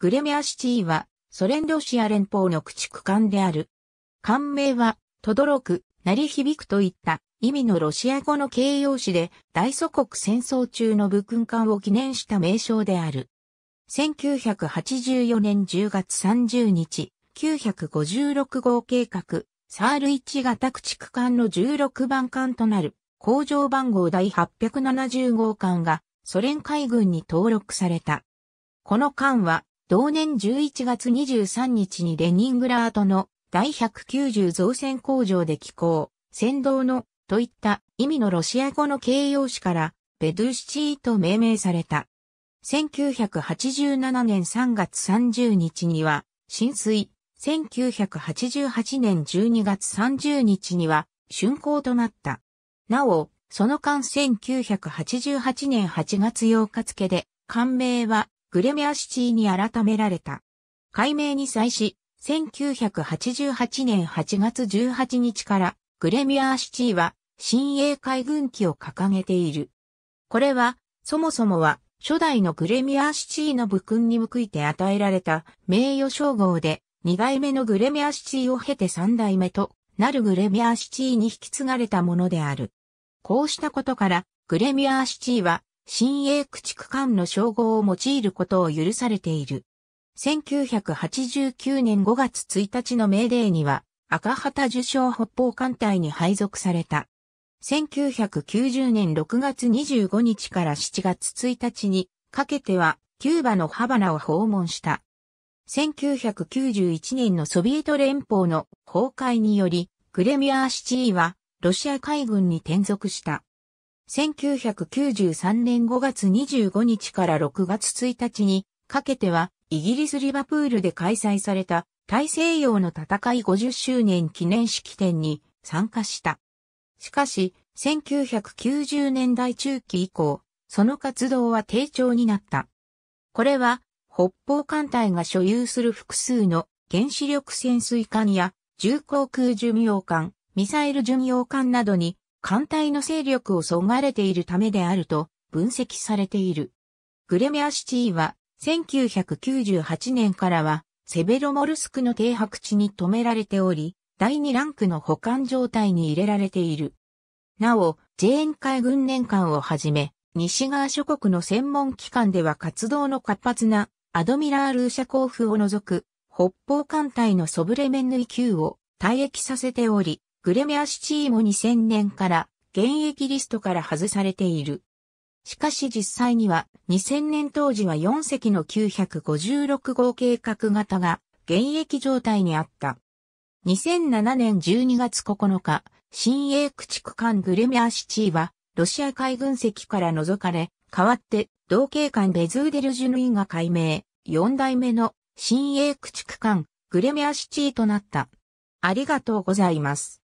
グレミアシティは、ソ連ロシア連邦の駆逐艦である。艦名は、とどろく、鳴り響くといった意味のロシア語の形容詞で、大祖国戦争中の武勲艦を記念した名称である。1984年10月30日、956号計画、サール1型駆逐艦の16番艦となる、工場番号第870号艦が、ソ連海軍に登録された。この艦は、同年11月23日にレニングラートの第190造船工場で寄港、先導のといった意味のロシア語の形容詞からベドゥシチーと命名された。1987年3月30日には浸水、1988年12月30日には竣工となった。なお、その間1988年8月8日付で、官名はグレメアシティに改められた。改名に際し、1988年8月18日からグレミアーシティは新鋭海軍機を掲げている。これは、そもそもは初代のグレミアーシティの武勲に報いて与えられた名誉称号で、2代目のグレミアシティを経て3代目となるグレミアシティに引き継がれたものである。こうしたことから、グレミアシティは新鋭駆逐艦の称号を用いることを許されている。1989年5月1日の命令には、赤旗受賞北方艦隊に配属された。1990年6月25日から7月1日にかけては、キューバのハバナを訪問した。1991年のソビエト連邦の崩壊により、クレミアーシチーはロシア海軍に転属した。1993年5月25日から6月1日にかけては、イギリス・リバプールで開催された大西洋の戦い50周年記念式典に参加した。しかし、1990年代中期以降、その活動は低調になった。これは、北方艦隊が所有する複数の原子力潜水艦や重航空巡洋艦、ミサイル巡洋艦などに艦隊の勢力をそがれているためであると分析されている。グレメアシティは1998年からはセベロモルスクの停泊地に止められており、第2ランクの保管状態に入れられている。なお、ジェーン海軍年間をはじめ、西側諸国の専門機関では活動の活発なアドミラー・ルーシャ交付を除く北方艦隊のソブレメンヌイ級を退役させており、グレメアシチーも2000年から現役リストから外されている。しかし実際には2000年当時は4隻の956号計画型が現役状態にあった。2007年12月9日、新英駆逐艦グレメアシチーはロシア海軍籍から除かれ、代わって同型艦ベズーデルジュヌイが改名、4代目の新英駆逐艦グレメアシチーとなった。ありがとうございます。